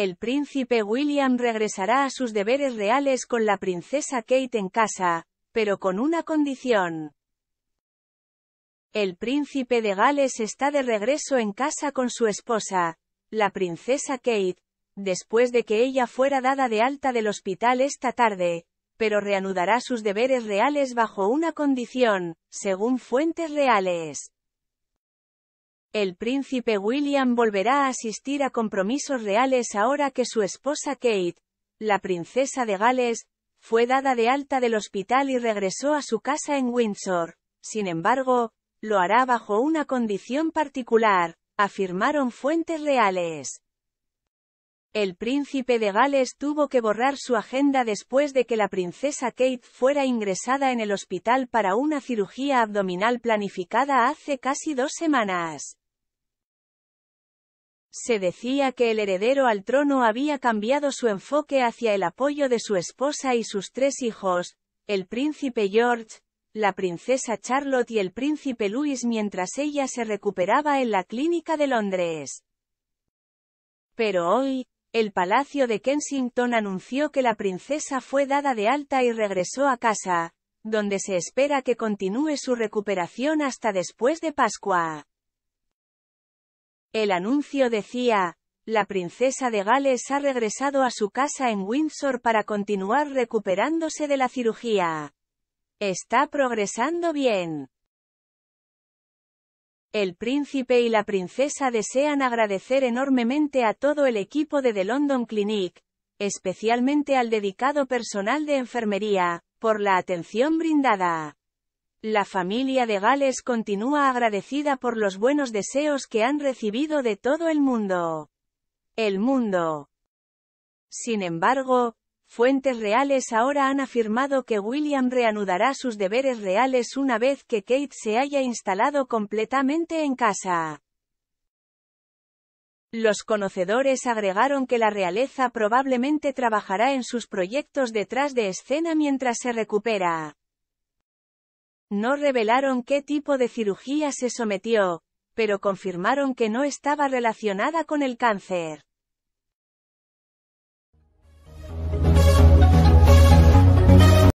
El príncipe William regresará a sus deberes reales con la princesa Kate en casa, pero con una condición. El príncipe de Gales está de regreso en casa con su esposa, la princesa Kate, después de que ella fuera dada de alta del hospital esta tarde, pero reanudará sus deberes reales bajo una condición, según fuentes reales. El príncipe William volverá a asistir a compromisos reales ahora que su esposa Kate, la princesa de Gales, fue dada de alta del hospital y regresó a su casa en Windsor. Sin embargo, lo hará bajo una condición particular, afirmaron fuentes reales. El príncipe de Gales tuvo que borrar su agenda después de que la princesa Kate fuera ingresada en el hospital para una cirugía abdominal planificada hace casi dos semanas. Se decía que el heredero al trono había cambiado su enfoque hacia el apoyo de su esposa y sus tres hijos, el príncipe George, la princesa Charlotte y el príncipe Louis mientras ella se recuperaba en la clínica de Londres. Pero hoy, el Palacio de Kensington anunció que la princesa fue dada de alta y regresó a casa, donde se espera que continúe su recuperación hasta después de Pascua. El anuncio decía, la princesa de Gales ha regresado a su casa en Windsor para continuar recuperándose de la cirugía. Está progresando bien. El príncipe y la princesa desean agradecer enormemente a todo el equipo de The London Clinic, especialmente al dedicado personal de enfermería, por la atención brindada. La familia de Gales continúa agradecida por los buenos deseos que han recibido de todo el mundo. El mundo. Sin embargo, Fuentes reales ahora han afirmado que William reanudará sus deberes reales una vez que Kate se haya instalado completamente en casa. Los conocedores agregaron que la realeza probablemente trabajará en sus proyectos detrás de escena mientras se recupera. No revelaron qué tipo de cirugía se sometió, pero confirmaron que no estaba relacionada con el cáncer.